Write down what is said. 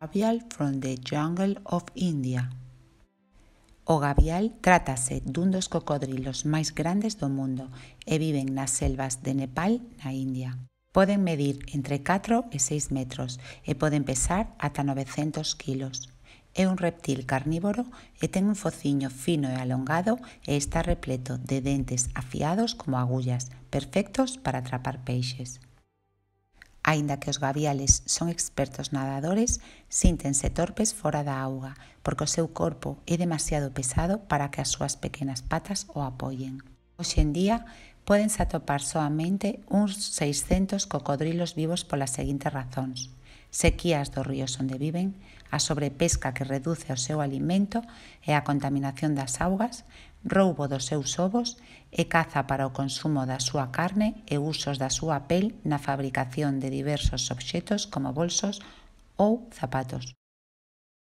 Gavial from the Jungle of India. O gavial trátase dun dos cocodrilos máis grandes do mundo e viven nas selvas de Nepal, na India. Poden medir entre 4 e 6 metros e poden pesar ata 900 kilos. É un reptil carnívoro e ten un fociño fino e alongado e está repleto de dentes afiados como agullas, perfectos para atrapar peixes. Aínda que os gaviales son expertos nadadores, síntense torpes fora da auga, porque o seu corpo é demasiado pesado para que as súas pequenas patas o apoien. Hoxe en día, podense atopar soamente uns 600 cocodrilos vivos polas seguintes razóns sequías dos ríos onde viven, a sobrepesca que reduce o seu alimento e a contaminación das augas, roubo dos seus ovos e caza para o consumo da súa carne e usos da súa pel na fabricación de diversos obxetos como bolsos ou zapatos.